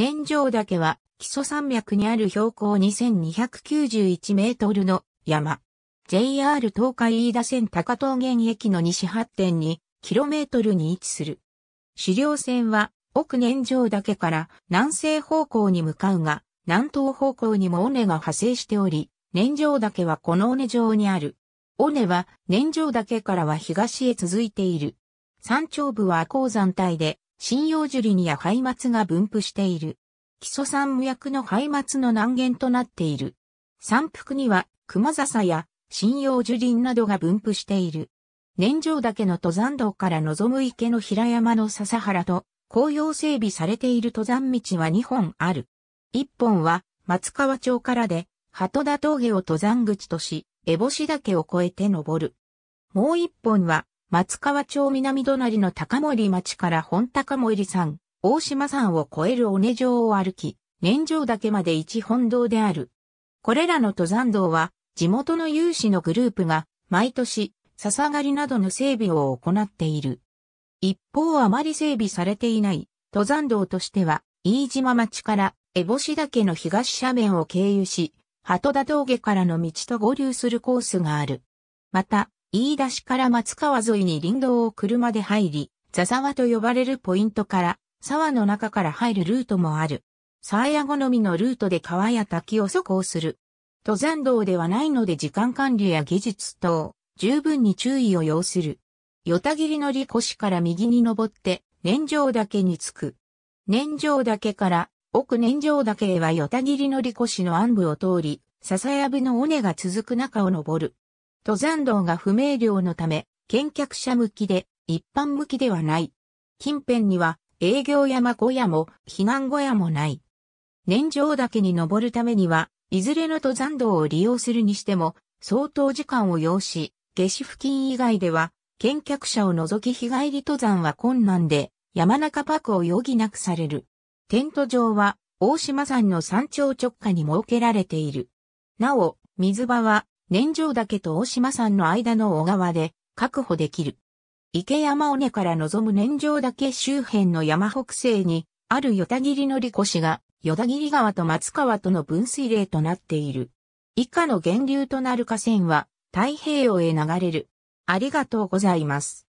年上岳は、基礎山脈にある標高2291メートルの山。JR 東海飯田線高東原駅の西発メ2トルに位置する。狩猟線は、奥年上岳から南西方向に向かうが、南東方向にも尾根が派生しており、年上岳はこの尾根上にある。尾根は年上岳からは東へ続いている。山頂部は鉱山帯で、針葉樹林や肺末が分布している。基礎山無薬の肺末の南限となっている。山腹には熊笹や針葉樹林などが分布している。年上岳の登山道から望む池の平山の笹原と紅葉整備されている登山道は2本ある。1本は松川町からで、鳩田峠を登山口とし、烏帽子岳を越えて登る。もう1本は松川町南隣の高森町から本高森山、大島山を越える尾根城を歩き、年城岳まで一本道である。これらの登山道は、地元の有志のグループが、毎年、笹狩りなどの整備を行っている。一方あまり整備されていない、登山道としては、飯島町から、烏干岳の東斜面を経由し、鳩田峠からの道と合流するコースがある。また、飯田市から松川沿いに林道を車で入り、座沢と呼ばれるポイントから、沢の中から入るルートもある。沢屋好みのルートで川や滝を走行する。登山道ではないので時間管理や技術等、十分に注意を要する。与田切の利越から右に登って、年上岳に着く。年上岳から奥年上岳へは与田切の利越の暗部を通り、笹やぶの尾根が続く中を登る。登山道が不明瞭のため、見客者向きで、一般向きではない。近辺には、営業山小屋も、避難小屋もない。年上岳に登るためには、いずれの登山道を利用するにしても、相当時間を要し、下肢付近以外では、見客者を除き日帰り登山は困難で、山中泊を余儀なくされる。テント場は、大島山の山頂直下に設けられている。なお、水場は、年上岳と大島山の間の小川で確保できる。池山尾根から望む年上岳周辺の山北西に、ある与田切の利越が、与田切川と松川との分水嶺となっている。以下の源流となる河川は、太平洋へ流れる。ありがとうございます。